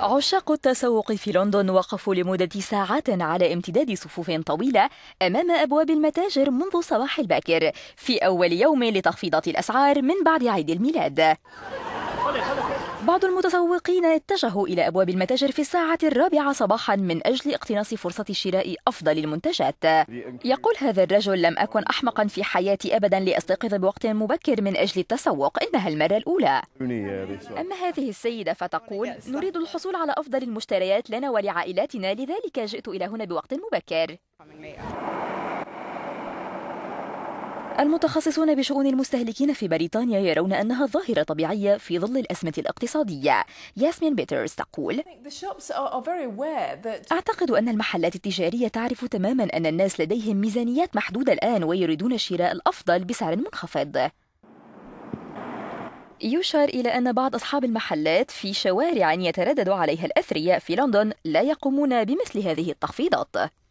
عشاق التسوق في لندن وقفوا لمدة ساعات على امتداد صفوف طويلة أمام أبواب المتاجر منذ صباح الباكر في أول يوم لتخفيضات الأسعار من بعد عيد الميلاد بعض المتسوقين اتجهوا إلى أبواب المتاجر في الساعة الرابعة صباحا من أجل اقتناص فرصة شراء أفضل المنتجات يقول هذا الرجل لم أكن أحمقا في حياتي أبدا لأستيقظ بوقت مبكر من أجل التسوق إنها المرة الأولى أما هذه السيدة فتقول نريد الحصول على أفضل المشتريات لنا ولعائلاتنا لذلك جئت إلى هنا بوقت مبكر المتخصصون بشؤون المستهلكين في بريطانيا يرون أنها ظاهرة طبيعية في ظل الأزمة الاقتصادية ياسمين بيترز تقول أعتقد أن المحلات التجارية تعرف تماما أن الناس لديهم ميزانيات محدودة الآن ويريدون شراء الأفضل بسعر منخفض يشار إلى أن بعض أصحاب المحلات في شوارع يتردد عليها الأثرياء في لندن لا يقومون بمثل هذه التخفيضات